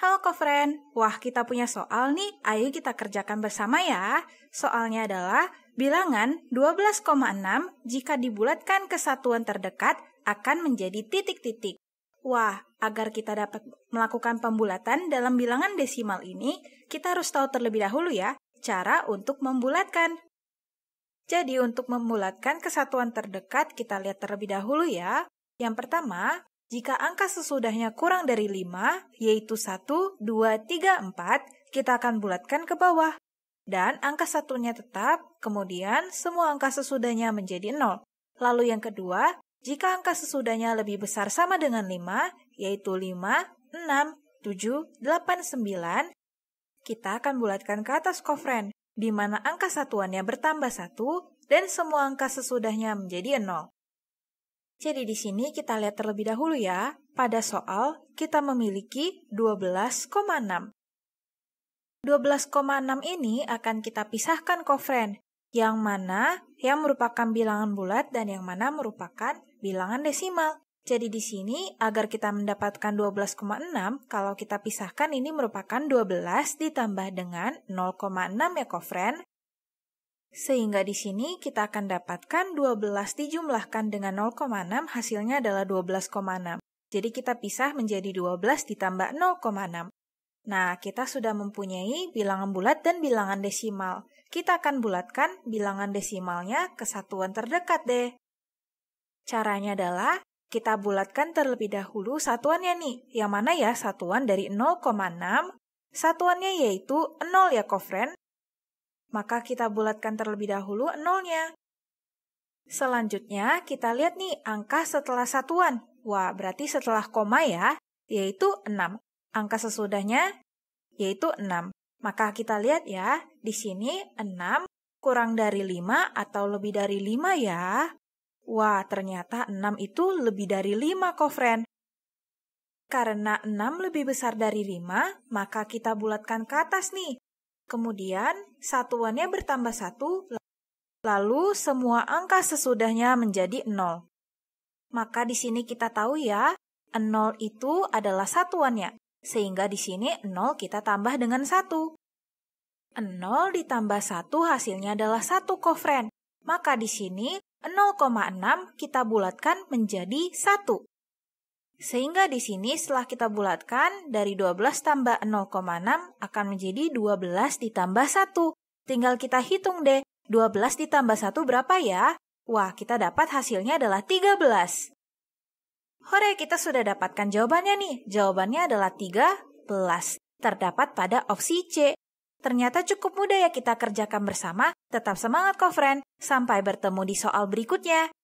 Halo kofren, wah kita punya soal nih, ayo kita kerjakan bersama ya. Soalnya adalah bilangan 12,6 jika dibulatkan ke satuan terdekat akan menjadi titik-titik. Wah, agar kita dapat melakukan pembulatan dalam bilangan desimal ini, kita harus tahu terlebih dahulu ya, cara untuk membulatkan. Jadi untuk membulatkan kesatuan terdekat, kita lihat terlebih dahulu ya. Yang pertama, jika angka sesudahnya kurang dari 5, yaitu 1, 2, 3, 4, kita akan bulatkan ke bawah. Dan angka satunya tetap, kemudian semua angka sesudahnya menjadi 0. Lalu yang kedua, jika angka sesudahnya lebih besar sama dengan 5, yaitu 5, 6, 7, 8, 9, kita akan bulatkan ke atas kofren, di mana angka satuannya bertambah 1 dan semua angka sesudahnya menjadi 0. Jadi di sini kita lihat terlebih dahulu ya, pada soal kita memiliki 12,6. 12,6 ini akan kita pisahkan kofren yang mana yang merupakan bilangan bulat dan yang mana merupakan bilangan desimal. Jadi di sini agar kita mendapatkan 12,6, kalau kita pisahkan ini merupakan 12 ditambah dengan 0,6 ya kofren sehingga di sini kita akan dapatkan 12 dijumlahkan dengan 0,6 hasilnya adalah 12,6. Jadi kita pisah menjadi 12 ditambah 0,6. Nah, kita sudah mempunyai bilangan bulat dan bilangan desimal. Kita akan bulatkan bilangan desimalnya ke satuan terdekat deh. Caranya adalah kita bulatkan terlebih dahulu satuannya nih. Yang mana ya satuan dari 0,6, satuannya yaitu 0 ya kofren, maka kita bulatkan terlebih dahulu nolnya. Selanjutnya, kita lihat nih angka setelah satuan. Wah, berarti setelah koma ya, yaitu 6. Angka sesudahnya, yaitu 6. Maka kita lihat ya, di sini 6 kurang dari 5 atau lebih dari 5 ya. Wah, ternyata 6 itu lebih dari 5 kok, friend. Karena 6 lebih besar dari 5, maka kita bulatkan ke atas nih. Kemudian satuannya bertambah satu, lalu semua angka sesudahnya menjadi nol. Maka di sini kita tahu ya, nol itu adalah satuannya, sehingga di sini nol kita tambah dengan satu. Nol ditambah satu hasilnya adalah satu kofren. Maka di sini 0,6 kita bulatkan menjadi satu. Sehingga di sini setelah kita bulatkan, dari 12 tambah 0,6 akan menjadi 12 ditambah 1. Tinggal kita hitung deh, 12 ditambah 1 berapa ya? Wah, kita dapat hasilnya adalah 13. Hore, kita sudah dapatkan jawabannya nih. Jawabannya adalah 13. Terdapat pada opsi C. Ternyata cukup mudah ya kita kerjakan bersama. Tetap semangat kofren. Sampai bertemu di soal berikutnya.